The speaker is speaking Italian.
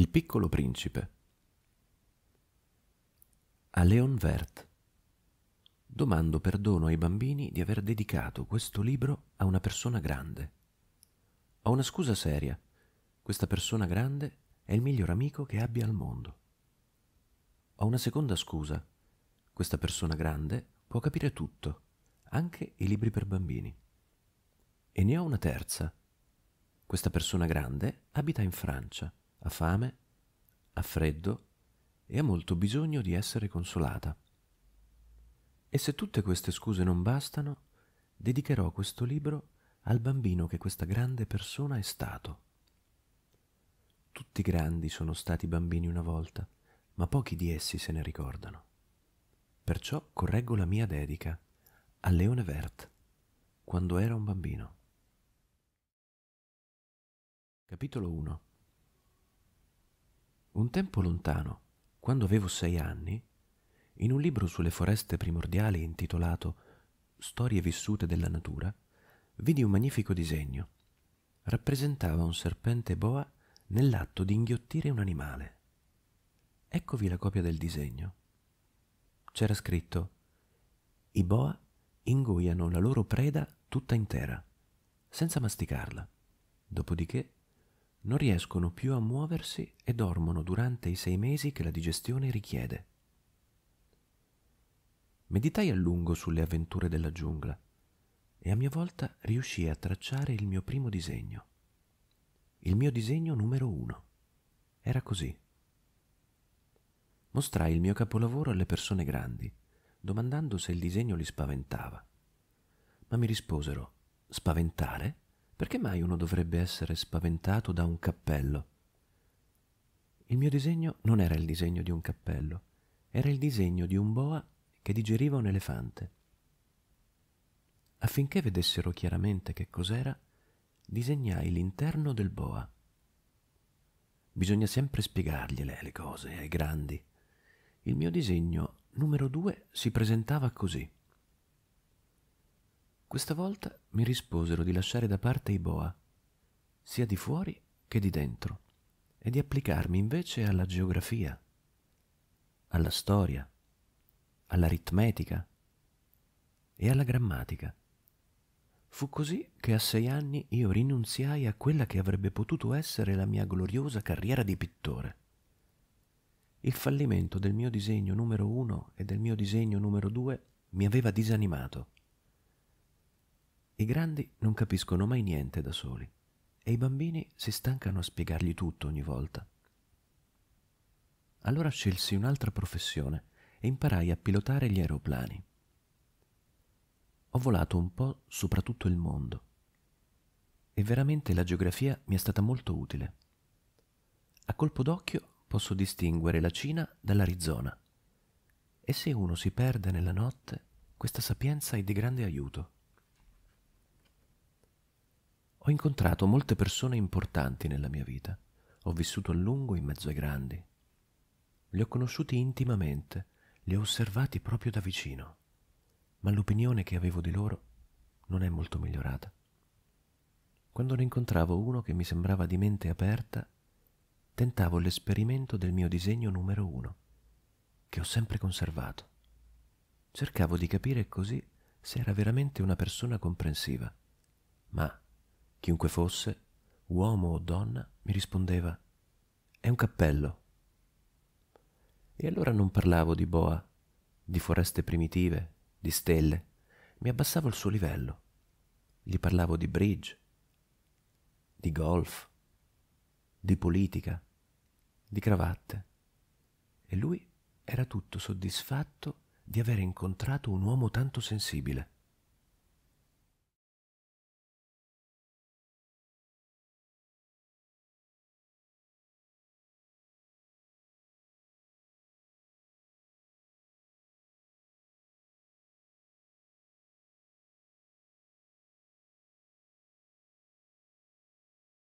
Il piccolo principe. A Leon Vert. Domando perdono ai bambini di aver dedicato questo libro a una persona grande. Ho una scusa seria. Questa persona grande è il miglior amico che abbia al mondo. Ho una seconda scusa. Questa persona grande può capire tutto, anche i libri per bambini. E ne ho una terza. Questa persona grande abita in Francia ha fame, ha freddo e ha molto bisogno di essere consolata. E se tutte queste scuse non bastano, dedicherò questo libro al bambino che questa grande persona è stato. Tutti grandi sono stati bambini una volta, ma pochi di essi se ne ricordano. Perciò correggo la mia dedica a Leone Vert, quando era un bambino. Capitolo 1 un tempo lontano, quando avevo sei anni, in un libro sulle foreste primordiali intitolato Storie vissute della natura, vidi un magnifico disegno. Rappresentava un serpente boa nell'atto di inghiottire un animale. Eccovi la copia del disegno. C'era scritto I boa ingoiano la loro preda tutta intera, senza masticarla. Dopodiché non riescono più a muoversi e dormono durante i sei mesi che la digestione richiede. Meditai a lungo sulle avventure della giungla e a mia volta riuscii a tracciare il mio primo disegno. Il mio disegno numero uno. Era così. Mostrai il mio capolavoro alle persone grandi, domandando se il disegno li spaventava. Ma mi risposero, spaventare? Perché mai uno dovrebbe essere spaventato da un cappello? Il mio disegno non era il disegno di un cappello, era il disegno di un boa che digeriva un elefante. Affinché vedessero chiaramente che cos'era, disegnai l'interno del boa. Bisogna sempre spiegargliele le cose ai grandi. Il mio disegno numero due si presentava così. Questa volta mi risposero di lasciare da parte i boa, sia di fuori che di dentro, e di applicarmi invece alla geografia, alla storia, all'aritmetica e alla grammatica. Fu così che a sei anni io rinunziai a quella che avrebbe potuto essere la mia gloriosa carriera di pittore. Il fallimento del mio disegno numero uno e del mio disegno numero due mi aveva disanimato i grandi non capiscono mai niente da soli e i bambini si stancano a spiegargli tutto ogni volta. Allora scelsi un'altra professione e imparai a pilotare gli aeroplani. Ho volato un po' sopra tutto il mondo e veramente la geografia mi è stata molto utile. A colpo d'occhio posso distinguere la Cina dall'Arizona e se uno si perde nella notte, questa sapienza è di grande aiuto. Ho incontrato molte persone importanti nella mia vita. Ho vissuto a lungo in mezzo ai grandi. Li ho conosciuti intimamente, li ho osservati proprio da vicino. Ma l'opinione che avevo di loro non è molto migliorata. Quando ne incontravo uno che mi sembrava di mente aperta, tentavo l'esperimento del mio disegno numero uno, che ho sempre conservato. Cercavo di capire così se era veramente una persona comprensiva, ma Chiunque fosse, uomo o donna, mi rispondeva È un cappello. E allora non parlavo di boa, di foreste primitive, di stelle, mi abbassavo il suo livello. Gli parlavo di bridge, di golf, di politica, di cravatte. E lui era tutto soddisfatto di aver incontrato un uomo tanto sensibile.